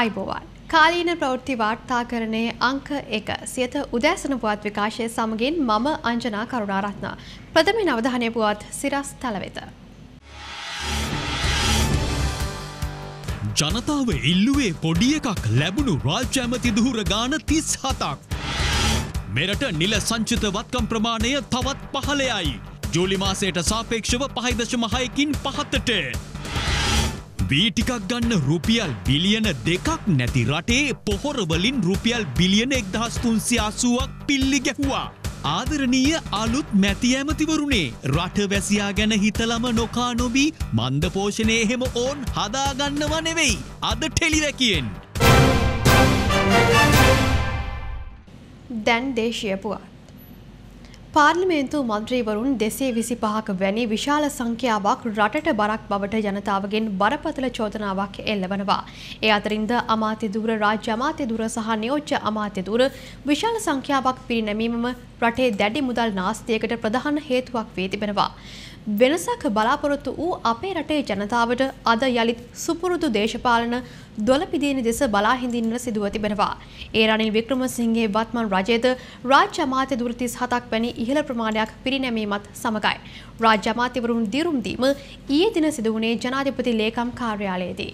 අයිබෝවන්. කාලීන ප්‍රවෘත්ති වාර්තාකරණය අංක එක සියත උදෑසන පුවත් විකාශය සමගින් මම අංජනා කරුණාරත්න. ප්‍රථමෙන් අවධානය පුවත් සිරස් තලවෙත. ජනතාව ඉල්ලුවේ පොඩි එකක් ලැබුණු රාජ්‍යඇමති දුහුර ගාන තිස් හතක්. මෙරට නිල සංචිත වත්කම් ප්‍රමාණය තවත් පහලයයි. ජූලි මාසයට සාපේක්ෂව පහයිදශමහයකින් පහත්තට. වීටිකක් ගන්න රුපියල් බිලියන දෙකක් නැති රටේ පොහොරවලින් රුපියල් බිලියන එක්දහස්තුන්සි අසුවක් පිල්ලි ගැහුවා. ආදරණීය අලුත් මැති ඇමතිවරුණේ රට වැසියා ගැන හිතලම නොකා නොබී මන්ද පෝෂණය එහෙම ඕන් හදාගන්නව නෙවෙයි අද ටෙලිවැකියෙන්. දැන් දේශය පුවත්. පාර්ලිමේන්තු මන්ත්‍රීවරුන් දෙසේ විසි පහක වැනි විශාල සංඛ්‍යාවක් රටට බරක් බවට ජනතාවගෙන් බරපතල චෝදනාවක් එල්ලවනවා. ඒ අතරින්ද අමාත්‍යදුර රාජ්‍ය අමාත්‍යදුර සහ නියෝජ්‍ය අමාත්‍යදුර විශාල සංඛ්‍යාවක් පිරිනැමීමම රටේ දැඩි මුදල් නාස්තියකට ප්‍රධාන හේතුවක් වී තිබෙනවා. වෙනසක් බලාපොරොත්තු වූ අපේ රටේ ජනතාවට අද යළිත් සුපුරුදු දේශපාලන දොළපිදේනි දෙස බලා හිඳින්නට සිදුව තිබෙනවා. ඒ රනිල් වික්‍රමසිංහගේ වත්මන් රජයද රාජ්‍ය අමාත්‍ය දුර 37ක් වැනි ඉහළ ප්‍රමාණයක් පිරිනැමීමත් සමගයි. රාජ්‍ය අමාත්‍යවරුන් දිරුම් දීම ඊයේ දින සිදු වුණේ ජනාධිපති ලේකම් කාර්යාලයේදී.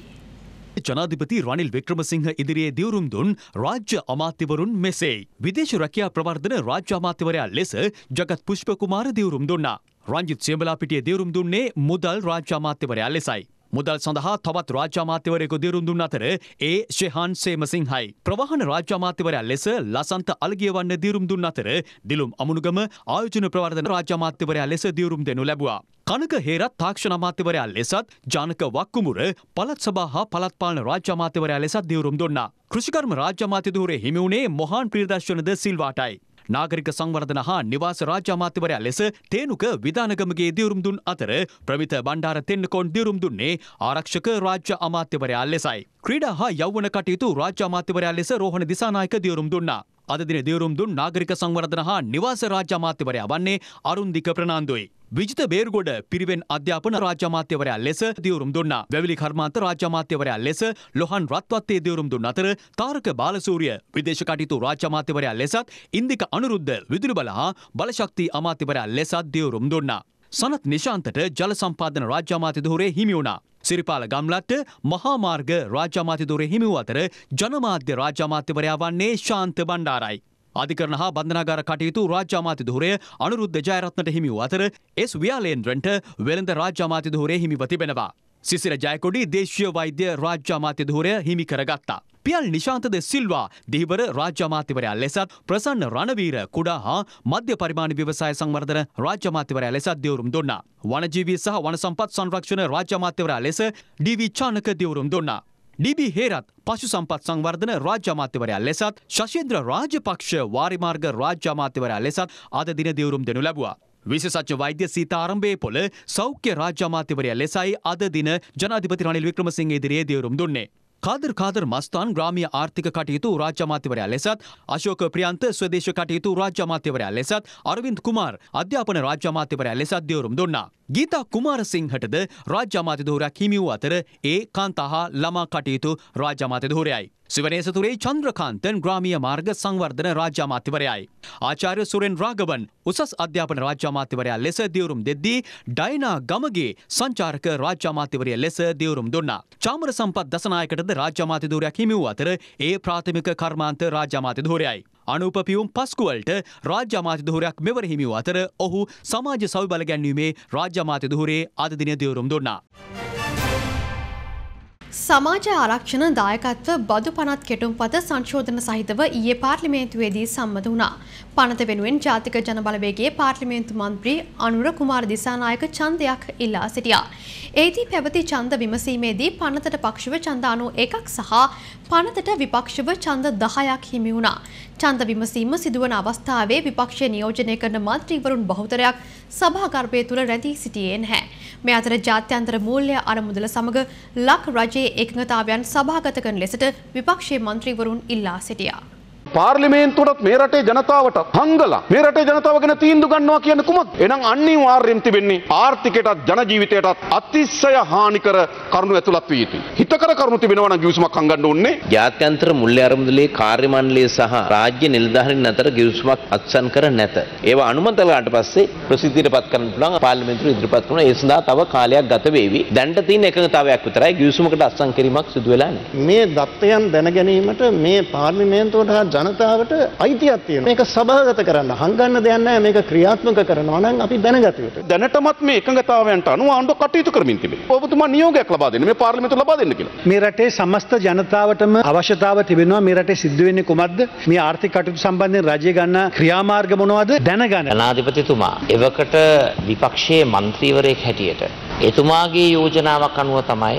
ජනාධිපති රනිල් වික්‍රමසිංහ ඉදිරියේ දිවුරුම් දුන් රාජ්‍ය අමාත්‍යවරුන් මෙසේයි. විදේශ රැකියා ප්‍රවර්ධන රාජ්‍ය අමාත්‍යවරයා ලෙස ජගත් පුෂ්පකුමාර දිවුරුම් දුන්නා. රංජිත් සියඹලාපිටිය දිවුරුම් දුන්නේ මුදල් රාජ්‍ය අමාත්‍යවරයා ලෙසයි. මුදල් සඳහා තවත් රාජ්‍යාමාත්‍යවරයෙකු දිරුම් දුන් අතර ඒ ශෙහාන් සේමසිංහයි. ප්‍රවාහන රාජ්‍යාමාත්‍යවරයා ලෙස ලසන්ත අලගියවන්න දිරුම් දුන් අතර දිලුම් අමුණුගම ආයෝජන ප්‍රවර්ධන රාජ්‍යාමාත්‍යවරයා ලෙස දිරුම් දෙනු ලැබුවා. කනක හේරත් තාක්ෂණ අමාත්‍යවරයා ලෙසත් ජානක වක්කුමුර පළත් සභා හා පළත්පාලන රාජ්‍ය අමාත්‍යවරයා ලෙසත් දියුරුම් දුන්නා. කෘෂිකර්ම රාජ්‍ය අමාත්‍ය ධූරයේ හිමි වුණේ මොහාන් ප්‍රියදර්ශන ද සිල්වාටයි. නාගරික සංවර්ධන හා නිවාස රාජ්‍යාමාත්‍යවරයා ලෙස තේනුක විධානගමගේ දියුරුම් දුන් අතර ප්‍රමිත බණ්ඩාර තෙන්නකෝන් දියුරුම් දුන්නේ ආරක්ෂක රාජ්‍ය අමාත්‍යවරයා ලෙසයි. ක්‍රීඩා හා යෞවන කටයුතු රාජ්‍ය අමාත්‍යවරයා ලෙස රෝහණ දිසානායක දියුරුම් දුන්නා. අද දින දියුරුම් දුන් නාගරික සංවර්ධන හා නිවාස රාජ්‍ය අමාත්‍යවරයා වන්නේ අරුන්දික ප්‍රනාන්දුයි. විජිත බේර්ගොඩ පිරිවෙන් අධ්‍යාපන රාජ්‍යමාත්‍යවරයා ලෙස දියුරුම් දුන්නා. වැවිලි කර්මාන්ත රාජ්‍යමාත්‍යවරයා ලෙස ලොහන් රත්වත්තේ දියුරුම් දුන් අතර තාරක බාලසූරිය විදේශ කටයුතු රාජ්‍යමාත්‍යවරයා ලෙසත් ඉන්දික අනුරුද්ධ විදුලි බල හා බලශක්ති අමාත්‍යවරයා ලෙසත් දියුරුම් දුන්නා. සනත් නිශාන්තට ජල සම්පාදන රාජ්‍යමාත්‍ය ධුරේ හිමි වුණා. සිරිපාල ගම්ලත්ට මහාමාර්ග රාජ්‍යමාත්‍යදුරේ හිමි වූ අතර ජනමාධ්‍ය රාජ්‍යමාත්‍යවරයා වන්නේ ශාන්ත බණ්ඩාරයි. අධිකරණ හා බන්ධනාගාර කටයුතු රාජ්‍යාමාත්‍ය ධුරය අනුරුද්ධ ජයරත්නට හිමි වූ අතර එස් ව්‍යාලේන්ද්‍රන්ට වෙළඳ රාජ්‍යාමාත්‍ය ධුරේ හිමිව තිබෙනවා. සිසිර ජයකොඩි දේශීය වෛද්‍ය රාජ්‍ය අමාත්‍ය ධූරය හිමි කරගත්තා. පියල් නිශාන්තද සිල්වා දීවර රාජ්‍ය අමාත්‍යවරයා ලෙසත් ප්‍රසන්න රණවීර කුඩා හා මධ්‍ය පරිමාණ ව්‍යවසාය සංවර්ධන රාජ්‍ය අමාත්‍යවරයා ලෙසත් දියුරුම් දුන්නා. වනජීවී සහ වන සම්පත් සංරක්ෂණ රාජ්‍ය අමාත්‍යවරයා ලෙස ඩීවී චානක දියුරුම් දුන්නා. ඩීබී හේරත් පශු සම්පත් සංවර්ධන රාජ්‍ය අමාත්‍යවරයා ලෙසත් ශෂේන්ද්‍ර රාජපක්ෂ වාරිමාර්ග රාජ්‍ය අමාත්‍යවරයා ලෙසත් අද දින දියුරුම් දෙනු ලැබුවා. විශේෂඥ වෛද්‍ය සීතා ආරම්භයේපොළ සෞඛ්‍ය රාජ්‍ය අමාත්‍යවරයා ලෙසයි අද දින ජනාධිපති රනිල් වික්‍රමසිංහ ඉදිරියේ දියුරුම් දුන්නේ. කාදර් කාදර් මස්තාන් ග්‍රාමීය ආර්ථික කටයුතු රාජ්‍ය අමාත්‍යවරයා ලෙසත් අශෝක ප්‍රියන්ත ස්වදේශ කටයුතු රාජ්‍ය අමාත්‍යවරයා ලෙසත් අරවින්ද් කුමාර් අධ්‍යාපන රාජ්‍ය අමාත්‍යවරයා ලෙසත් දියුරුම් දුන්නා. ගීතා කුමාරසිංහටද රාජ්‍ය අමාත්‍ය ධූරයක් හිමි වූ අතර ඒ කාන්තා හා ළමා කටයුතු රාජ්‍ය අමාත්‍ය ධූරයයි. සිවනේ සතුරේ චන්ද්‍රකාන්තන් ග්‍රාමීය මාර්ග සංවර්ධන රාජ්‍යාමාත්‍යවරයයි. ආචාර්ය සුරෙන් රාගවන් උසස් අධ්‍යාපන රාජ්‍යාමාත්‍යවරයා ලෙස දියුරුම් දෙද්දී ඩයිනා ගමගේ සංචාරක රාජ්‍යාමාත්‍යවරය ලෙස දියුරුම් දුන්නා. චාමර සම්පත් දසනායකටද රාජ්‍යාමාත්‍ය ධූරයක් හිමි වූ අතර ඒ ප්‍රාථමික කර්මාන්ත රාජ්‍යාමාත්‍ය ධූරයයි. අනුපපියුම් පස්කුවලට රාජ්‍ය අමාත්‍ය දුහරයක් මෙවර හිමි වූ අතර ඔහු සමාජ සවිබල ගැන්වීමේ රාජ්‍ය අමාත්‍ය දුහරේ අද දින දියුරුම් දුන්නා. සමාජ ආරක්ෂණ දායකත්ව බදු පනත් කෙටුම්පත සංශෝධන සහිතව ඊයේ පාර්ලිමේන්තුවේදී සම්මත වුණා. පනත වෙනුවෙන් ජාතික ජනබලවේගේ පාර්ලිමේන්තු මන්ත්‍රී අනුර කුමාර දිසානායක ඡන්දයක් ඉල්ලා සිටියා. ඒදී පැවති ඡන්ද විමසීමේදී පනතට පක්ෂව ඡන්ද 91ක් සහ පනතට විපක්ෂව ඡන්ද 10ක් හිමි වුණා. ඡන්ද විමසීම සිදුවන අවස්ථාවේ විපක්ෂය නියෝජනය කරන මන්ත්‍රීවරුන් බහුතරයක් සභාගර්භය තුල රැඳී සිටියේ නැහැ. මේ අතර ජාත්‍යන්තර මූල්‍ය අරමුදල සමග ලක් රජයේ එකඟතාවයන් සභාගත කරන ලෙසට විපක්ෂයේ මන්ත්‍රීවරුන් ඉල්ලා සිටියා. පාර්ලිමේන්තුවටත් මේ රටේ ජනතාවට හංගලා මේ රටේ ජනතාව ගැන තීන්දුව ගන්නවා කියන්නේ කුමක්ද? එහෙනම් අනිවාර්යයෙන් තිබෙන්නේ ආර්ථිකයටත් ජන ජීවිතයටත් අතිශය හානිකර කරුණු ඇතුළත් විය යුතුයි. හිතකර කරුණු තිබෙනවා නම් ගිවිසුමක් හංගන්න ඕනේ. ජාත්‍යන්තර මුල්‍ය අරමුදලේ කාර්ය මණ්ඩලය සහ රාජ්‍ය නිලධාරීන් අතර ගිවිසුමක් අත්සන් කර නැත. ඒවා අනුමත කළාට පස්සේ ප්‍රසිද්ධියට පත් කරන්න පුළුවන් පාර්ලිමේන්තුව ඉදිරිපත් කරන ඒ සඳහා තව කාලයක් ගත වේවි. දැන්ට තියෙන එකඟතාවයක් විතරයි ගිවිසුමකට අත්සන් කිරීමක් සිදු වෙලා නැහැ. මේ தත්ත්වයන් දැන ගැනීමට මේ පාර්ලිමේන්තුවට හා ජනතාවට අයිතියක් තියෙනවා. මේක සභාගත කරන්න හංගන්න දෙයක් නැහැ. මේක ක්‍රියාත්මක කරනවා නම් අපි දැනගත යුතුයි. දැනටමත් මේ එකඟතාවයන්ට අනුව ආණ්ඩුව කටයුතු කරමින් තිබෙනවා. ඔබතුමා නියෝගයක් ලබා දෙන්න මේ පාර්ලිමේන්තුව ලබා දෙන්න කියලා. මේ රටේ සමස්ත ජනතාවටම අවශ්‍යතාව තිබෙනවා මේ රටේ සිද්ධ වෙන්නේ කොහොමද? මේ ආර්ථික කටයුතු සම්බන්ධයෙන් රජය ගන්න ක්‍රියාමාර්ග මොනවද දැනගන්න. ජනාධිපතිතුමා එවකට විපක්ෂයේ മന്ത്രിවරයෙක් හැටියට එතුමාගේ යෝජනාවක් අනුව තමයි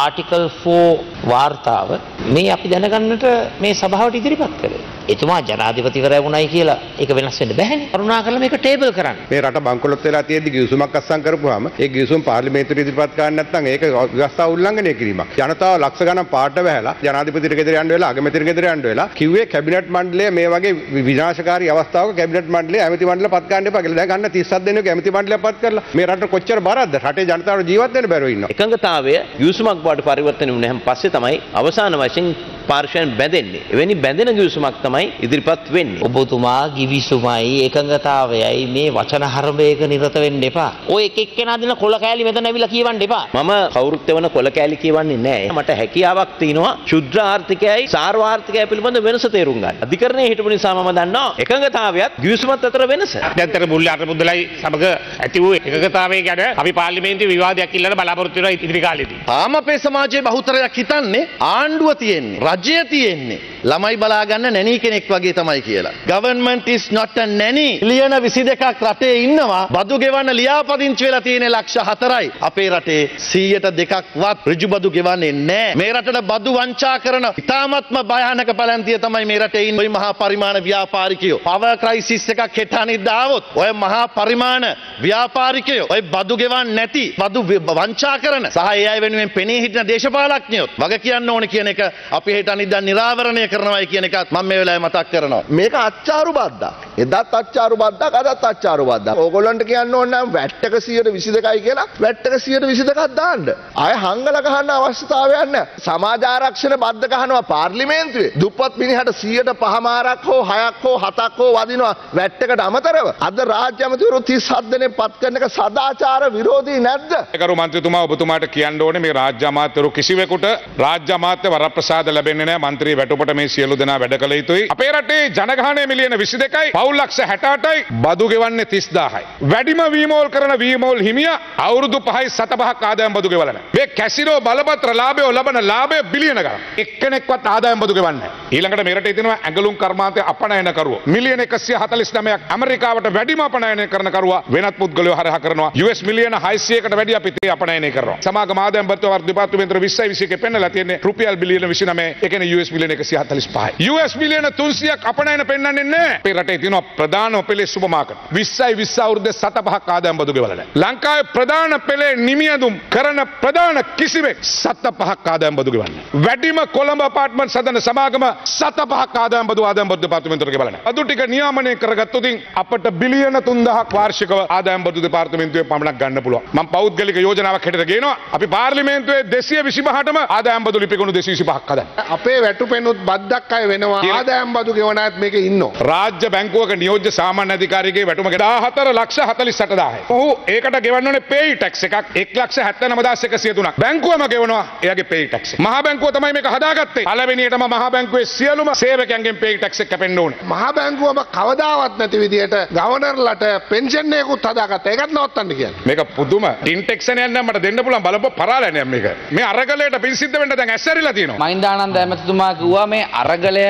ආටිකල් 4 වාර්තාව මේ අපි දැනගන්නට මේ සභාවට ඉදිරිපත් කළේ. එතුමා ජනාධිපතිවරයා වුණයි කියලා ඒක වෙනස් වෙන්න බැහැනේ. කරුණාකරලා මේක ටේබල් කරන්න. මේ රට බංකොලොත් වෙලා තියෙද්දි ගිවිසුමක් අත්සන් කරපුවාම ඒ ගිවිසුම පාර්ලිමේන්තුවේ ඉදිරිපත් කරන්නේ නැත්නම් ඒක ව්‍යවස්ථා උල්ලංඝනය කිරීමක්. ජනතාව ලක්ෂ ගණන් පාට වැහැලා ජනාධිපතිට ගෙදර යන්න වෙලා අගමැතිට ගෙදර යන්න වෙලා කිව්වේ කැබිනට් මණ්ඩලය මේ වගේ විනාශකාරී අවස්ථාවක කැබිනට් මණ්ඩලය ඇමති මණ්ඩල පත් ගන්න එපා කියලා. දැන් ගන්න 37 දෙනෙක් ඇමති මණ්ඩලය පත් කරලා මේ රට කොච්චර බරක්ද? රටේ ජනතාවට ජීවත් වෙන්න බැරුව ඉන්නවා. එකඟතාවය යුසුමක් බවට පරිවර්තනය වුණාම පස්සේ තමයි අවසාන වශයෙන් පාර්ශයන් බැඳෙන්නේ. එවැනි බැඳෙන ගිවිසුමක් තමයි ඉදිරිපත් වෙන්නේ. ඔබතුමා ගිවිසුමයි එකඟතාවයයි මේ වචන හරඹයක නිරත වෙන්න එපා. ඔය එක එක්කෙනා දෙන කොළ කෑලි මෙතන ඇවිල්ලා කියවන්න එපා. මම කවුරුත් එවන කොළ කෑලි කියවන්නේ නැහැ. මට හැකියාවක් තියෙනවා ශුද්ධාර්ථිකයයි සාර්වාර්ථිකයයි පිළිබඳ වෙනස තේරුම් ගන්න. අධිකරණයේ හිටපු නිසා මම දන්නවා එකඟතාවයත් ගිවිසුමත් අතර වෙනස. අධ්‍යන්තර මුල්‍ය අටබුදලයි සමග ඇති වූ එකඟතාවය ගැන අපි පාර්ලිමේන්තුවේ විවාදයක් ඉල්ලන බලාපොරොත්තු වෙනවා ඉදිරි කාලෙදී. තාම අපේ සමාජයේ බහුතරයක් හිතන්නේ ආණ්ඩුව තියෙන්නේ රජය තියෙන්නේ ළමයි බලාගන්න නැනී කෙනෙක් වගේ තමයි කියලා. Government is not a nanny. ලියන 22ක් රටේ ඉන්නවා. බදු ගෙවන්න ලියාපදිංචි වෙලා තියෙන ලක්ෂ 4යි. අපේ රටේ 100%ක්වත් ඍජු බදු ගෙවන්නේ නැහැ. මේ රටට බදු වංචා කරන ඉතාමත්ම භයානක පැලැන්තිය තමයි මේ රටේ ඉන්න ওই මහා පරිමාණ ව්‍යාපාරිකයෝ. power crisis එකක් හෙට අනිද්දා આવොත් ඔය මහා පරිමාණ ව්‍යාපාරිකයෝ ඔය බදු ගෙවන්නේ නැති බදු වංචා කරන සහ ඒ අය වෙනුවෙන් පෙනී හිටින දේශපාලඥයොත් වග කියන්න ඕන කියන එක අපේ මේක අනිදා නිරාවරණය කරනවයි කියන එකත් මම මේ වෙලාවේ මතක් කරනවා. මේක අච්චාරු බද්දක්. එදත් අච්චාරු බද්දක් අදත් අච්චාරු බද්දක්. ඕගොල්ලන්ට කියන්න ඕන නම් වැට් එක 122යි කියලා වැට් එක 122ක් දාන්න. ආය හංගල ගහන්න අවශ්‍යතාවයක් නැහැ. සමාජ ආරක්ෂණ බද්ද ගහනවා පාර්ලිමේන්තුවේ. දුප්පත් මිනිහට 100%ක් හෝ 6ක් හෝ 7ක් හෝ වදිනවා වැට් එකට අමතරව. අද රාජ්‍ය අමතිවරු 37 දෙනෙක් පත් කරන එක සදාචාර විරෝධී නැද්ද? කරු මන්ත්‍රීතුමා ඔබතුමාට කියන්න ඕනේ මේ රාජ්‍ය අමාත්‍යවරු කිසිවෙකුට රාජ්‍ය අමාත්‍ය වරප්‍රසාද ලැබෙන්නේ වෙන්නේ මන්ත්‍රී වැටුපට මේ සියලු දෙනා වැඩ කළ යුතුයි. අපේ රටේ ජනගහනය මිලියන 22යි පවුල් ලක්ෂ 68යි බදු ගෙවන්නේ 30000යි. වැඩිම වීමෝල් කරන වීමෝල් හිමියා අවුරුදු 5යි 75ක් ආදායම් බදු ගෙවලා නැහැ. මේ කැසිනෝ බලපත්‍ර ලාභය ලබන ලාභය බිලියන ගණන්. එක්කෙනෙක්වත් ආදායම් බදු ගෙවන්නේ නැහැ. ඊළඟට මේ රටේ තියෙනවා ඇඟලුම් කර්මාන්තය අපනයනකරුවෝ. මිලියන 149ක් ඇමරිකාවට වැඩිම අපනයනය කරන කරුවා වෙනත් පුද්ගලයෝ හරහා කරනවා. US මිලියන 600කට වැඩි අපි තේ අපනයනය කරනවා. සමාගම ආදායම් බදු වර්ධිපාත්තු මෙන්තර විස්සයි විසික පෙන්නලා තියෙන්නේ රුපියල් බිලියන විසිනමේ එකන යස් මිලියන එකසි හතලිස් පහයි යස් මිලියන තුන්සියක් අපනයන පෙන්න්නන්නේ පෙරට තින ප්‍රධාන පෙළේ සුපමාකට විස්සයි විස්සවුරුද සත පහක් ආදයම් බදුගවලන ලංකාව ප්‍රධාන පෙළේ නිමියදුම් කරන ප්‍රධාන කිසිවෙක් සත්ත පහක් ආදයම් බදුගවන්න වැඩිම කොළඹ පාට්මන් සදන සමාගම සත පහක් ආදයම් බදු ආදම් බද්ධ පාර්තමෙන්තුරක බලන අදුටික නියාමනය කරගත්තුතින් අපට බිලියන තුන්දහක් වාර්ෂිකව ආදයම් බදු දෙපාර්තමෙන්තුවේ පමණක් ගන්න පුළුවන් මම පෞද්ගලික යෝජනාවක් හෙට ගේනවා අපි පාර්ලිමේන්තුවේ දෙසිය විසිපහටම ආදයම් බදු ලිපිකුණු දෙසීසි පහක් හදන්න අපේ වැටුපෙනුත් බද්දක් අය වෙනවා ආදායම් බදු ගෙවනාත් මේක ඉන්න. රාජ්‍ය බැංකුවක නියෝජ්‍ය සාමාන්‍ය අධිකාරිගේ වැටුම ගෙඩා හතර ලක්ෂ හතලි සටදාහ. ඔහු ඒකට ගෙවන්නනේ පේයි ටැක්ස් එකක් එක් ලක්ෂ හැත්ත නමදස් එකසිය තුනක් බැංකුවම ගෙවනවා එයාගේ පේයි ටැක්ස්. මහා බැංකුව තමයි මේක හදාගත්තේ. පළවෙනියටම මහා බැංකුවේ සියලුම සේවකයන්ගෙන් පේයි ටැක්ස් එක කැපෙන්න ඕනේ. මහා බැංකුවම කවදාවත් නැති විදියට ගවර්නර්ලට පෙන්ෂන් එකකුත් හදාගත්තා. ඒකත් නවත්තන්න කියන්නේ. මේක පුදුම ටින්ටෙක්ෂන් යන්න මට දෙන්න පුළුවන් බලපො පරාලනයක් මේක. මේ අරගලයට පිසිද්ධ වෙන්න දැන් ඇස්සරිලා තියෙනවා. මහින්දානන්ද ඇමතුමා කිව්වා මේ අරගලය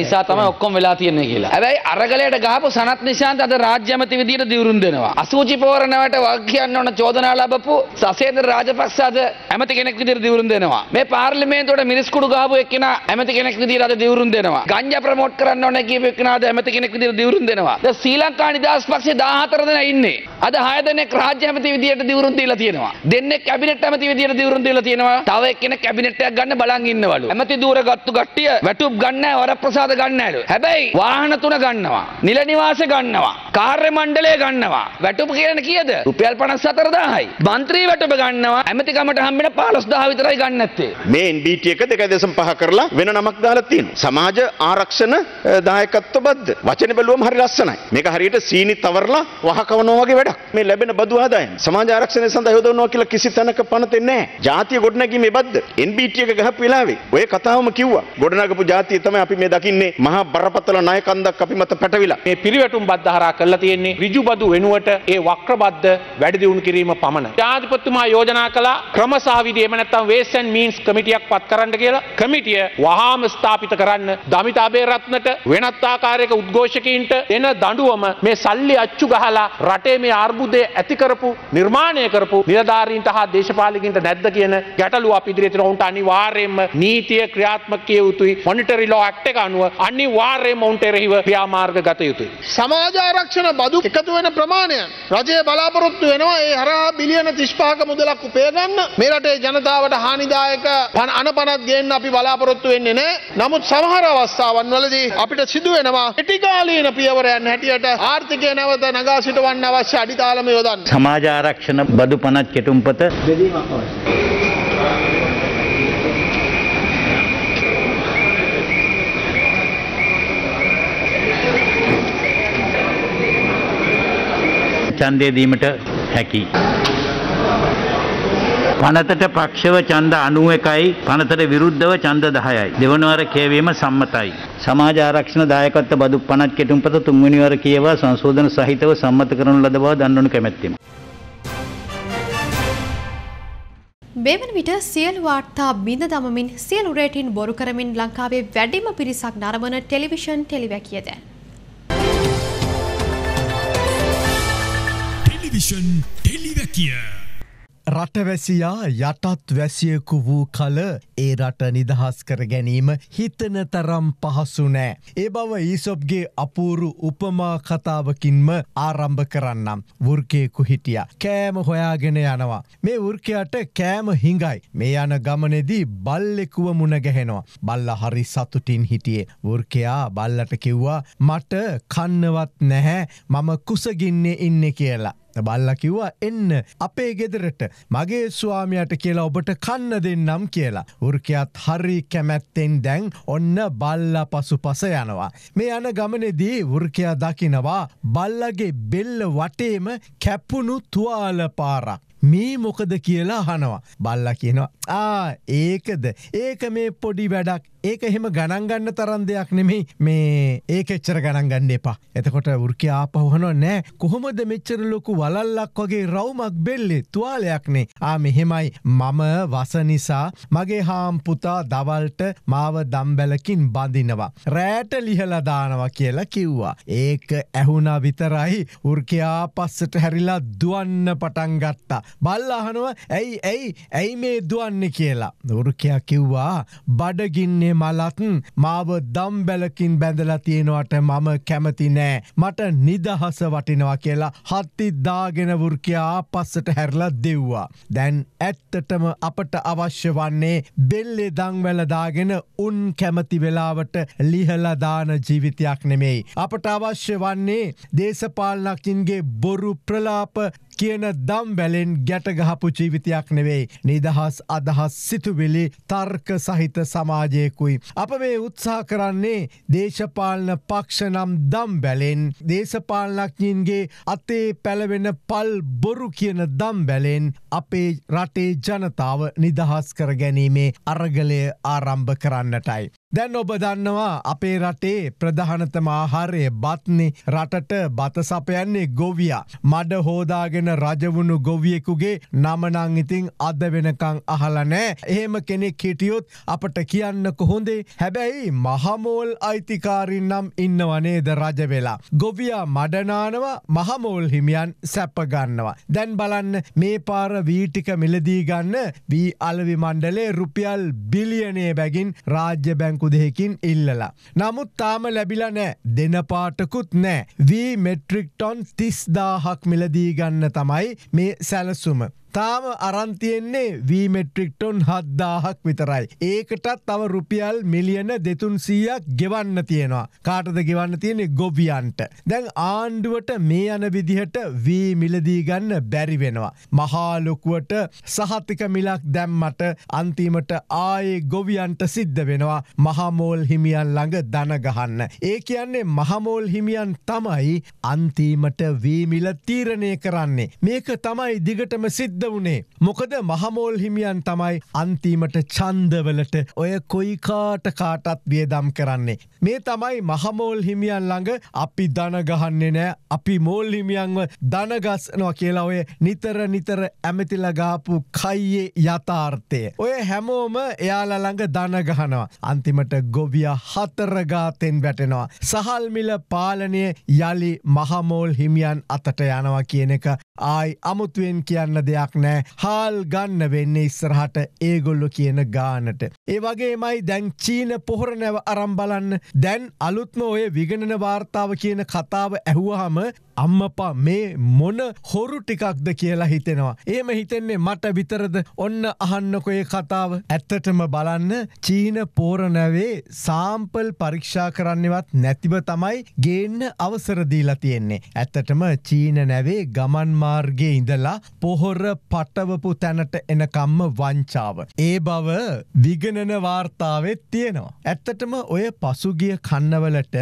නිසා තමයි ඔක්කොම වෙලා තියෙන්නේ කියලා. හැබැයි අරගලයට ගහපු සනත් නිශාන්ත අද රාජ්‍ය ඇමති විදියට දිවුරුම් දෙනවා. අසූචි පෝරණවට වග කියන්න ඕන චෝදනා ලැබපු සසේන්ද්‍ර රාජපක්ෂ අද ඇමති කෙනෙක් විදියට දිවුරුම් දෙනවා. මේ පාර්ලිමේන්තුවට මිරිස් කුඩු ගහපු එක්කෙනා ඇමති කෙනෙක් විදියට අද දිවුරුම් දෙනවා. ගංජා ප්‍රමෝට් කරන්න ඕන කියපු එක්කෙනා අද ඇමති කෙනෙක් විදියට දිවුරුම් දෙනවා. දැන් ශ්‍රී ලංකා නිදහස් පක්ෂේ 14 දෙනා ඉන්නේ. අද 6 දෙනෙක් රාජ්‍ය ඇමති විදියට දිවුරුම් දීලා තියෙනවා. දෙන්නෙක් කැබිනට් ඇමති විදියට දිවුරුම් දීලා තියෙනවා. තව එක්කෙනෙක් කැබිනට් එකක් ගන්න බලන් ඉන්නවලු. ඇමති පැවිදි දූර ගත්තු ගට්ටිය වැටුප් ගන්න වරප්‍රසාද ගන්නෑලු. හැබැයි වාහන තුන ගන්නවා. නිල නිවාස ගන්නවා. කාර්ය මණ්ඩලය ගන්නවා. වැටුප් කියන කීයද? රුපියල් 54000යි. മന്ത്രി වැටුප ගන්නවා. ඇමතිකමට හම්බෙන 15000 විතරයි ගන්න නැත්තේ. මේ NBT එක 2.5 කරලා වෙන නමක් දාලා තියෙනවා. සමාජ ආරක්ෂණ දායකත්ව බද්ද. වචනේ බැලුවම හරි ලස්සනයි. මේක හරියට සීනි තවරලා වහකවනවා වගේ වැඩක්. මේ ලැබෙන බදු ආදායම සමාජ ආරක්ෂණය සඳහා යොදවනවා කියලා කිසි තැනක පනතෙන්නේ නැහැ. ජාතිය ගොඩනැගීමේ බද්ද. NBT එක ගහපු වෙලාවේ ඔය කතා තාම කිව්වා ගොඩනගපු ජාතිය තමයි අපි මේ දකින්නේ මහා බරපතල ණයකන්දක් අපි මත පැටවිලා මේ පිරිවැටුම් බද්ධහරා කරලා තියෙන්නේ ඍජුබදු වෙනුවට ඒ වක්‍රබද්ධ වැඩි දියුණු කිරීම පමණයි ජාතිපතිතුමා යෝජනා කළා ක්‍රම සහ විදි එහෙම නැත්නම් වේස් ඇන් මීන්ස් කමිටියක් පත් කරන්න කියලා කමිටිය වහාම ස්ථාපිත කරන්න දමිත අබේරත්නට වෙනත් ආකාරයක උද්ඝෝෂකයින්ට එන දඬුවම මේ සල්ලි අච්චු ගහලා රටේ මේ ආර්බුදය ඇති කරපු නිර්මාණය කරපු නිලධාරීන්ට හා දේශපාලකින්ට නැද්ද කියන ගැටලුව අපි ඉදිරියේ තියෙන උන්ට අනිවාර්යයෙන්ම නීතිය ක්‍රියාත්මක කිය යුතුයි මොනිටරි ලෝ ඇක්ට් එක අනුව අනිවාර්යයෙන්ම ඔවුන්ට එරෙහිව ක්‍රියාමාර්ග ගත යුතුයි. සමාජ ආරක්ෂණ බදු එකතු වෙන ප්‍රමාණය රජය බලාපොරොත්තු වෙනවා ඒ හරහා බිලියන 35ක මුදලක් උපය ගන්න. මේ රටේ ජනතාවට හානිදායක අනපනත් ගේන්න අපි බලාපොරොත්තු වෙන්නේ නැහැ. නමුත් සමහර අවස්ථාවන් වලදී අපිට සිදු වෙනවා පිටිකාලීන පියවරයන් හැටියට ආර්ථිකය නැවත නගා සිටවන්න අවශ්‍ය අඩිතාලම යොදන්න. සමාජ ආරක්ෂණ බදු පනත් කෙටුම්පත බෙදීමක් අවශ්‍යයි. ඡන්දය දීමට හැකියි. පනතට පක්ෂව ඡන්ද 91යි පනතට විරුද්ධව ඡන්ද 10යි දෙවනවර කියවීම සම්මතයි සමාජ ආරක්ෂණ දායකත්ව බදු 50 කෙටුම්පත තුන්වෙනි වර කියවා සංශෝධන සහිතව සම්මත කරන ලද බව දන්වනු කැමැත්තෙමි මෙවන විට සියලු වාර්තා බිඳ දමමින් සියලු රේටින් බොරු කරමින් ලංකාවේ වැඩිම පිරිසක් නරඹන ටෙලිවිෂන් ටෙලිවැකිය දැන් ටෙලිවිෂන් ටෙලිවැකිය. රටවැසියා යටත් වැසියකු වූ කල ඒ රට නිදහස් කර ගැනීම හිතන තරම් පහසු නෑ. ඒ බව ඊසොප්ගේ අපූරු උපමා කතාවකින්ම ආරම්භ කරන්නම්. වෘර්කයෙකු හිටිය. කෑම හොයාගෙන යනවා. මේ වෘර්කයට කෑම හිඟයි. මේ යන ගමනෙදී බල්ලෙකුව මුණගැහෙනවා. බල්ල හරි සතුටින් හිටියේ. වෘර්කයා බල්ලට කිව්වා මට කන්නවත් නැහැ මම කුසගින්නේ ඉන්න කියලා. බල්ල කිව්වා එන්න අපේ ගෙදරට මගේ ස්වාමයට කියලා ඔබට කන්න දෙන්නම් කියලා. උර්කයත් හරි කැමැත්තෙන් දැන් ඔන්න බල්ල පසු පස යනවා. මේ යන ගමනෙදී වෘකයා දකිනවා බල්ලගේ බෙල්ල වටේම කැප්පුුණු තුවාල පාරක්. මේ මොකද කියලා හනවා. බල්ල කියනවා ආ ඒකද ඒක මේ පොඩි වැඩක් ඒක එහෙම ගණන්ගන්න තරන් දෙයක් නෙමේ මේ ඒක එච්චර ගණන්ගන්න එපා එතකොට ෘර්කය ආපහොන නෑ කොහොමද මෙච්චර ලොකු වලල්ලක් වගේ රවමක් බෙල්ලෙ තුවාලයක්නේ ආ මෙහෙමයි මම වස නිසා මගේ හාම්පුතා දවල්ට මාව දම්බැලකින් බඳිනවා. රෑට ලිහලදානවා කියලා කිව්වා. ඒක ඇහුණ විතරයි උර්කයා පස්සට හැරිලා දුවන්න පටන්ගත්තා. බල්ලාහනුව ඇයි ඇයි ඇයි මේ දුවන්න කියලා. උරුකයා කිව්වා බඩගින්නේ මලත්න් මාව දම්බැලකින් බැඳලා තියෙනවට මම කැමති නෑ. මට නිදහස වටිනවා කියලා හත්ති දාගෙන වෘකයා පස්සට හැරලා දෙව්වා. දැන් ඇත්තටම අපට අවශ්‍ය වන්නේ බෙල්ලෙ දංවැලදාගෙන උන් කැමති වෙලාවට ලිහලදාන ජීවිතයක් නෙමෙයි. අපට අවශ්‍ය වන්නේ දේශපාලනකින්ගේ බොරු ප්‍රලාප කියන දම් බැලෙන් ගැටගහපු ජීවිතයක් නෙවෙයි. නිදහස් අදහස් සිතුවිලි තර්ක සහිත සමාජයකුයි. අප මේ උත්සා කරන්නේ දේශපාලන පක්ෂ නම් දම් බැලෙන් දේශපාලනක්ඥින්ගේ අතේ පැළවෙන පල් බොරු කියන දම් බැලෙන් අපේ රටේ ජනතාව නිදහස් කර ගැනීමේ අරගලය ආරම්භ කරන්නටයි. දැන් ඔබ දන්නවා අපේ රටේ ප්‍රධානතම ආහාරය බත්නි රටට බත සපයන්නේ ගොවියා. මඩ හෝදාගෙන රජවුණු ගොවියෙකුගේ නමනං ඉතිං අද වෙනකං අහලනෑ. එහෙම කෙනෙක් හිටියොත් අපට කියන්න කොහොඳේ හැබැයි මහමෝල් අයිතිකාරින් නම් ඉන්නවනේද රජවෙලා. ගොවියා මඩනානවා මහමෝල් හිමියන් සැපගන්නවා. දැන් බලන්න මේ පාර වීටික මිලදී ගන්න වී අලවි මණ්ඩලේ රුපියල් බිලියනේ බැගින් රාජ්‍ය බැංකු ලොකු දෙහකින් ඉල්ලලා. නමුත් තාම ලැබිලා නෑ දෙන පාටකුත් නෑ වී මෙට්‍රික්ටොන් තිස්දාහක් මිලදී ගන්න තමයි මේ සැලසුම. තාම අරන්තියෙන්නේ වීමෙට්‍රික්ටොන් හද්දාහක් විතරයි. ඒකටත් තව රුපියල් මිලියන දෙතුන් සීයක් ගෙවන්න තියෙනවා. කාටද ගෙවන්න තියෙනෙ ගොවියන්ට. දැන් ආණ්ඩුවට මේ යන විදිහට වී මිලදී ගන්න බැරි වෙනවා. මහාලොකුවට සහතික මිලක් දැම්මට අන්තිමට ආයේ ගොවියන්ට සිද්ධ වෙනවා මහමෝල් හිමියන් ළඟ දනගහන්න. ඒ කියන්නේ මහමෝල් හිමියන් තමයි අන්තිමට වීමිල තීරණය කරන්නේ. මේක තමයි දිගටම සිද්ධ සිද්ධ වනේ. මොකද මහමෝල් හිමියන් තමයි අන්තිමට චන්දවලට ඔය කොයි කාට කාටත් වියදම් කරන්නේ. මේ තමයි මහමෝල් හිමියන් ළඟ අපි දනගහන්නේ නෑ අපි මෝල් හිමියන්ව දනගස්නවා කියලා ඔය නිතර නිතර ඇමතිලගාපු කයියේ යථාර්ථය. ඔය හැමෝම එයාල ළඟ දනගහනවා. අන්තිමට ගොවිය හතරගාතෙන් වැටෙනවා. සහල්මිල පාලනය යළි මහමෝල් හිමියන් අතට යනවා කියන එක ආයි අමුතුවෙන් කියන්න දෙයක්. ප්‍රශ්නයක් නෑ හාල් ගන්න වෙන්න ඉස්සරහට ඒගොල්ලො කියන ගානට. ඒවගේමයි දැන් චීන පොහොර නැව අරම්බලන්න දැන් අලුත්ම ඔය විගණන වාර්තාව කියන කතාව ඇහුවහම අම්මපා මේ මොන හොරු ටිකක්ද කියලා හිතෙනවා. ඒම හිතෙන්නේ මට විතරද ඔන්න අහන්නකොයේ කතාව ඇත්තටම බලන්න චීන පෝරණැවේ සාම්පල් පරීක්ෂා කරන්නවත් නැතිව තමයි ගේන්න අවසරදීලා තියෙන්නේ. ඇත්තටම චීන නැවේ ගමන් මාර්ගය ඉඳලා පොහොර පටවපු තැනට එනකම්ම වංචාව. ඒ බව විගණන වාර්තාවෙත් තියෙනවා. ඇත්තටම ඔය පසුගිය කන්නවලට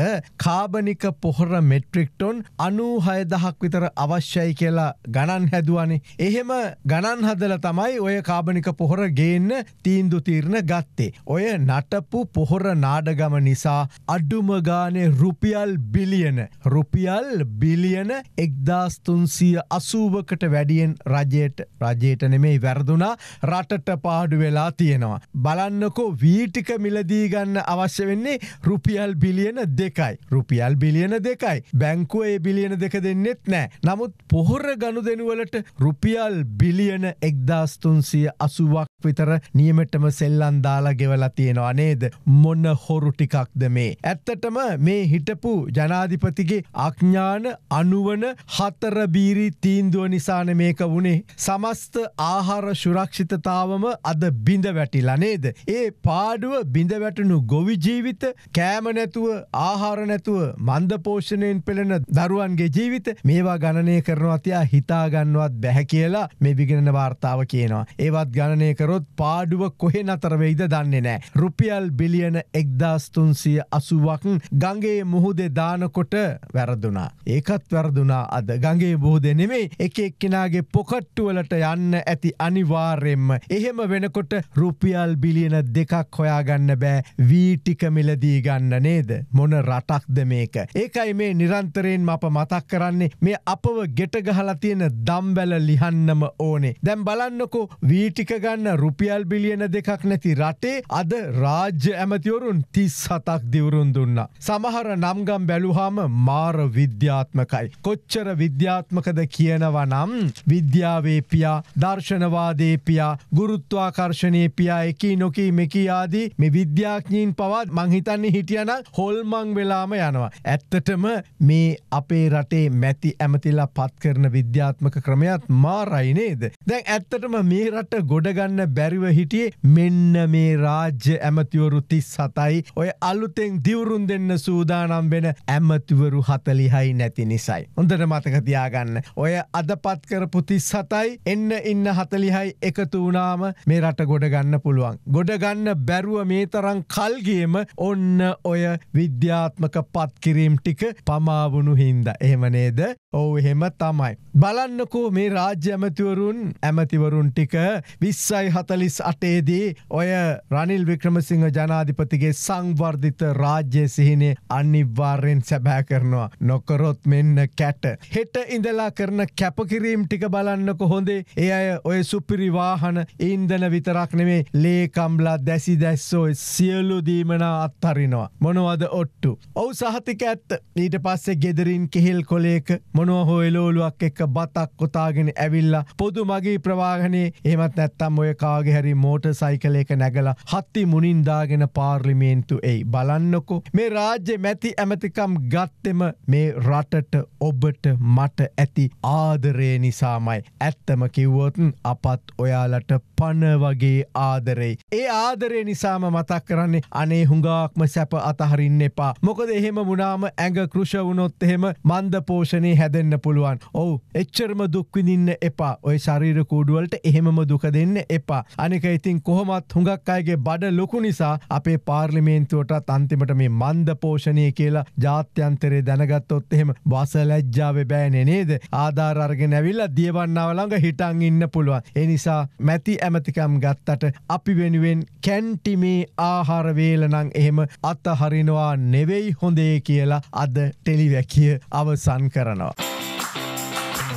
කාබනික පොහොර මෙට්‍රික්ටොන් අනූහ අසූහය දහක් විතර අවශ්‍යයි කියලා ගණන් හැදුවනේ. එහෙම ගණන් හදල තමයි ඔය කාබනික පොහොර ගේන්න තීන්දු තීරණ ගත්තේ. ඔය නටපු පොහොර නාඩගම නිසා අඩුමගානේ රුපියල් බිලියන. රුපියල් බිලියන එක්දාස්තුන්සිය අසූවකට වැඩියෙන් රජයට රජයට නෙමෙයි වැරදුනා රටට පාඩු වෙලා තියෙනවා. බලන්නකෝ වීටික මිලදී ගන්න අවශ්‍ය වෙන්නේ රුපියල් බිලියන දෙකයි. රුපියල් බිලියන දෙකයි. බැංකුවේ බිලියන දෙක දැක දෙන්නෙත් නෑ. නමුත් පොහොර ගණු දෙනුවලට රුපියල් බිලියන එක්දාස්තුන්සිය අසුවක් විතර නියමටම සෙල්ලන් දාලා ගෙවලා තියෙනවා නේද. මොන්න හොරු ටිකක්ද මේ. ඇත්තටම මේ හිටපු ජනාධිපතිගේ අඥ්ඥාන අනුවන හතරබීරි තීන්දුව නිසාන මේක වුණේ. සමස්ත ආහාර ශුරක්ෂිතතාවම අද බිඳ වැටිලා නේද. ඒ පාඩුව බිඳ වැටනු ගොවිජීවිත කෑම නැතුව ආහාර නැතුව මන්දපෝෂණයෙන් පෙළෙන දරුවන්ගේ ජී ජීවිත මේවා ගණනය කරනවා තියා හිතාගන්නවත් බැහැ කියලා මේ බිගෙනන වාර්තාව කියනවා. ඒවත් ගණනය කරොත් පාඩුව කොහෙ නතරවෙයිද දන්නේ නෑ. රුපියල් බිලියන එක්දාස්තුන්සිය අසුවක් ගගේ මුහුදේ දානකොට වැරදුනා. ඒකත් වැරදුනා අද ගගේ බෝධය නෙමේ එක එක්කෙනගේ පොකට්ටුවලට යන්න ඇති අනිවාර්යෙන්ම. එහෙම වෙනකොට රුපියල් බිලියන දෙකක් හොයාගන්න බෑ වීටික මිලදී ගන්න නේද. මොන රටක්ද මේක. ඒකයි මේ නිරන්තරයෙන් අප මතක් කරන්නේ මේ අපව ගෙට ගහලා තියෙන දම්බැල ලිහන්නම ඕනේ. දැම් බලන්නකෝ වීටික ගන්න රුපියල් බිලියන දෙකක් නැති රටේ අද රාජ්‍ය ඇමතිවරුන් තිස් හතක් දිවරුන් දුන්න. සමහර නම්ගම් බැලුහාම මාර විද්‍යාත්මකයි. කොච්චර විද්‍යාත්මකද කියනවා නම් විද්‍යාවේ පියා දර්ශනවාදේ පියා ගුරුත්වාකර්ශණය පියා එකී නොකී මෙකී ආදී මේ විද්‍යාඥීන් පවත් මංහිතන්නේ හිටියන හොල්මං වෙලාම යනවා. ඇත්තටම මේ අපේ රට රටේ මැති ඇමතිලා පත්කරන විද්‍යාත්මක ක්‍රමයක්ත් මාරයි නේද. දැන් ඇත්තටම මේ රට ගොඩගන්න බැරිව හිටියේ මෙන්න මේ රාජ්‍ය ඇමතිවරු තිස් සතයි ඔය අලුතෙන් දිවුරුන් දෙන්න සූදානම් වෙන ඇමතිවරු හතලිහයි නැති නිසයි. හොඳට මතකතියාගන්න. ඔය අදපත් කරපු තිස් සතයි එන්න ඉන්න හතලිහයි එකතු වනාම මේ රට ගොඩගන්න පුළුවන්. ගොඩගන්න බැරුව මේ තරං කල්ගේම ඔන්න ඔය විද්‍යාත්මක පත්කිරීම් ටික පමාවුණු හින්ද. එහෙම එහෙම නේද ඔවු එහෙම තමයි. බලන්නකෝ මේ රාජ්‍ය ඇමතිවරුන් ඇමතිවරුන් ටික විස්සයි හතලිස් අටේදී ඔය රනිල් වික්‍රමසිංහ ජනාධිපතිගේ සංවර්ධිත රාජ්‍ය සිහිනේ අනිවාර්යෙන් සැබෑ කරනවා. නොකරොත් මෙන්න කැට. හෙට ඉඳලා කරන කැපකිරීම් ටික බලන්නක හොඳේ ඒ අය ඔය සුපිරිවාහන ඉන්දන විතරක් නෙමේ ලේකම්ලා දැසි දැස්සෝ සියලු දීමනා අත්හරිනවා. මොනවද ඔට්ටු. ඔවු සහතික ඇත්ත ඊට පස්සේ ගෙදරින් කෙහෙල්කො කොලේක මොනොහෝ එලෝලුවක් එක්ක බතක් කොතාගෙන ඇවිල්ලා පොදු මගේ ප්‍රවාහනේ ඒමත් නැත්තම් ඔය කාගේ හැරි මෝට සයිකලයක නැගලා හත්ති මුනින්දාගෙන පාර්ලිමේන්තු එයි බලන්නකො මේ රාජ්‍ය මැති ඇමතිකම් ගත්තෙම මේ රටට ඔබට මට ඇති ආදරේ නිසාමයි ඇත්තම කිව්වොතුන් අපත් ඔයාලට පණ වගේ ආදරෙයි. ඒ ආදරේ නිසාම මතක් කරන්නේ අනේ හුඟාක්ම සැප අතහරින්න එපා මොකද එහෙම මුණාම ඇඟ කෘෂ වුණොත් එහෙම මන්ද පෝෂණය හැදෙන්න්න පුළුවන් ඔවු එච්චරම දුක්විදින්න එපා ඔය ශරීර කූඩුවලට එහෙමම දුක දෙන්න එපා අනික ඉතින් කොහොමත් හුඟක් අයගේ බඩ ලොකු නිසා අපේ පාර්ලිමේන්තුවට තන්තිමට මේ මන්ද පෝෂණය කියලා ජාත්‍යන්තරේ දැනගත්තොත් එහෙම වස ලැජ්ජාව බෑනෙ නේද ආධාරගෙන ඇවිල්ලා දියවන්නාවළඟ හිටන් ඉන්න පුළුවන් එනිසා මැති ඇමතිකම් ගත්තට අපි වෙනුවෙන් කැන්ටිමේ ආහාරවේලනං එහෙම අත්තහරිනවා නෙවෙයි හොඳේ කියලා අද ටෙලිවැකිය අවසන්. සටහන් කරනවා.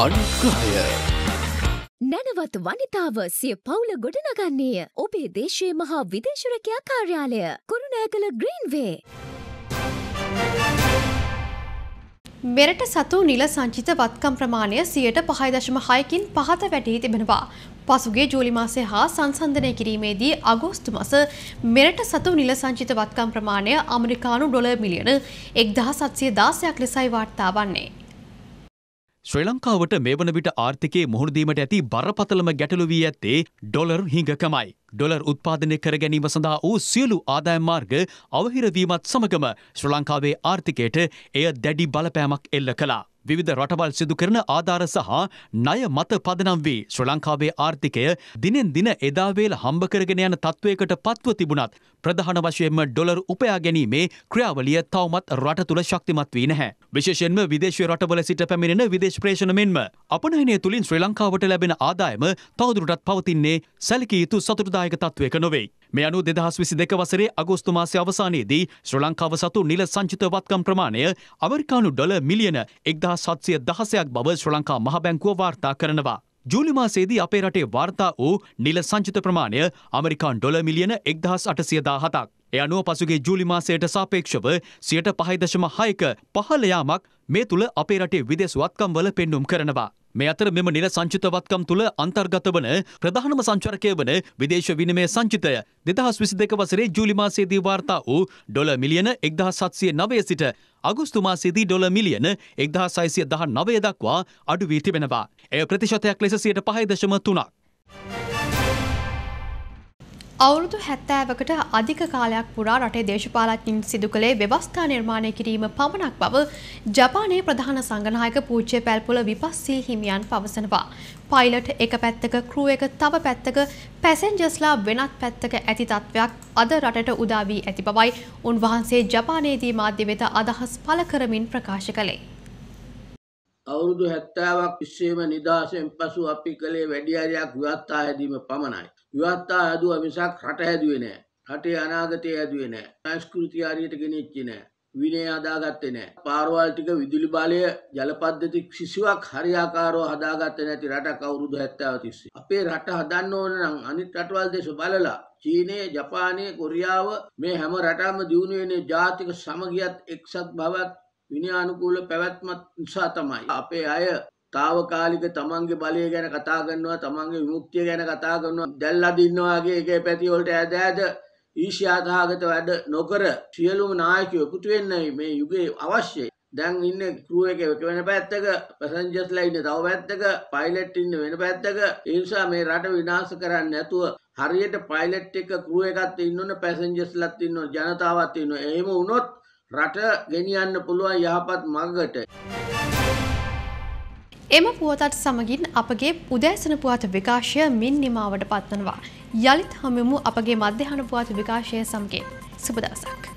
අනුග්‍රහය නැනවත් වනිතාව සිය පවුල ගොඩනගන්නේය ඔබේ දේශයේ මහා විදේශරකයා කාර්යාලය කුරුණෑගල ග්‍රීන්වේ. මෙරට සතු නිල සංචිත වත්කම් ප්‍රමාණය සියයට පහයි දශම හයකින් පහත වැටී තිබෙනවා. පසුගේ ජූලි මාසය හා සංසන්ධනය කිරීමේදී අගෝස්තු මස මෙරට සතු නිල සංචිත වත්කම් ප්‍රමාණය අමරිකානු ඩොල මිලියන එක්දහ සත්සිය දාසයක් ලෙසයි වාර්තා වන්නේ. ශ්‍රී ලංකාවට මේ වන විට ආර්ථිකයේ මුහුණදීමට ඇති බරපතලම ගැටලු වී ඇත්තේ ඩොලර් හිඟකමයි. ඩොලර් උත්පාදනය කර ගැනීම සඳහා වූ සියලු ආදායම් මාර්ග අවහිරවීමත් සමගම ශ්‍රී ලංකාවේ ආර්ථිකයට එය දැඩි බලපෑමක් එල්ල කළා. විවිධ රටවල් සිදු කරන ආධාර සහ ණය මත පදනම් වී ශ්‍රී ලංකාවේ ආර්ථිකය දිනෙන් දින එදා වේල හම්බ කරගෙන යන තත්වයකට පත්ව තිබුණත් ප්‍රධාන වශයෙන්ම ඩොලර් උපයා ගැනීමේ ක්‍රියාවලිය තවමත් රට තුළ ශක්තිමත් වී නැහැ. විශේෂයෙන්ම විදේශීය රටවල සිට පැමිණෙන විදේශ ප්‍රේෂණ මෙන්ම අපනයනය තුළින් ශ්‍රී ලංකාවට ලැබෙන ආදායම තවදුරටත් පවතින්නේ සැලකිය යුතු සතුටදායක තත්වයක නොවෙයි. මේ අනුව දෙදහස් විසි දෙක වසරේ අගෝස්තු මාසය අවසානයේදී ශ්‍ර ලංකාව සතු නිල සංචිත වත්කම් ප්‍රමාණය අවරිකානු ඩොල මිලියන එක්දහස් සත්සය දහසයක් බව ශ්‍ර ලංකා මහබැංකුව වාර්තා කරනවා. ජූලි මාසේදී අපේ රටේ වාර්තා වූ නිල සංචිත ප්‍රමාණය අමරිකාන් ඩොල මිලියන එක්දහස් අටසිය දාහතක්. එය අනුව පසුගේ ජූලි මාසයට සාපේක්ෂව සියට පහයිදශම හයක පහලයාමක් මේ තුළ අපේ රටේ විදෙස් වත්කම්වල පෙන්නුම් කරනවා. මේ අතර මෙම නිල සංචිතවත්කම් තුළ අන්තර්ගත වන ප්‍රධානම සංචරකය වන විදේශ විනිමය සංචිතය දෙදහස් විසි දෙක වසරේ ජූලි මාසේදී වාර්තා වූ ඩොල මිලියන එක්දහස් සත්සිය නවය සිට අගුස්තු මාසේදී ඩොල මිලියන එක්දහස් සයිසිය දහ නවය දක්වා අඩු වී තිබෙනවා. එය ප්‍රතිශතයක් ලෙස සියට පහයි දශම තුනක්. අවුරුදු හැත්තෑවකට අධික කාලයක් පුරා රටේ දේශපාලඥින් සිදු කළේ ව්‍යවස්ථා නිර්මාණය කිරීම පමණක් බව ජපානයේ ප්‍රධාන සංගනායක පූජ්‍ය පැල්පොල විපස්සී හිමියන් පවසනවා. පයිලට් එක පැත්තක ක්‍රූ එක තව පැත්තක පැසෙන්ජස්ලා වෙනත් පැත්තක ඇති තත්ත්වයක් අද රටට උදා වී ඇති බවයි උන්වහන්සේ ජපානයේදී මාධ්‍ය වෙත අදහස් පළ කරමින් ප්‍රකාශ කළේ. අවුරුදු හැත්තෑවක් ඉස්සේම නිදහසෙන් පසු අපි කළේ වැඩි අරයක් ව්‍යවස්ථා හැදීම පමණයි. විවත්තා හැදුවා මිසක් රට හැදුවේ නැහැ. රටේ අනාගතය හැදුවේ නැහැ. සංස්කෘතිය හරියට ගෙනෙච්චේ නැහැ. විනය හදාගත්තේ නැහැ. පාරවල් ටික විදුලි බාලය ජල පද්ධති කිසිවක් හරියාකාරව හදාගත්තේ නැති රටක් අවුරුදු 70 තිස්සේ. අපේ රට හදන්න ඕන නම් අනිත් රටවල් දේශ බලලා චීනය, ජපානය, කොරියාව මේ හැම රටම දියුණු වෙන්නේ ජාතික සමගියත් එක්සත් බවත් විනයානුකූල පැවැත්මත් නිසා තමයි. අපේ අය తాවකාලික තමන්ගේ බලය ගැන කතා කරනවා තමන්ගේ විමුක්තිය ගැන කතා කරනවා දැල්ලා දින්නවා වගේ එක පැති වලට ඇද ඇද ඊර්ෂ්‍යාදාගත වැඩ නොකර සියලුම නායකයෝ එකතු වෙන්නයි මේ යුගයේ අවශ්‍යයි. දැන් ඉන්න ක්‍රූ එක වෙන පැත්තක පැසෙන්ජර්ස්ලා ඉන්න තව පැත්තක පයිලට් ඉන්න වෙන පැත්තක ඒ නිසා මේ රට විනාශ කරන්න නැතුව හරියට පයිලට් එක ක්‍රූ එකත් ඉන්න ඕන පැසෙන්ජර්ස්ලාත් ඉන්න ඕන ජනතාවත් ඉන්න ඕන. එහෙම වුණොත් රට ගෙනියන්න පුළුවන් යහපත් මඟකට. එම පුවතත් සමගින් අපගේ උදෑසන පුවත් විකාශය මින් නිමාවට පත්වනවා. යළිත් හමුමු අපගේ මධ්‍යහන පුවත් විකාශය සමගින් සුබ දවසක්.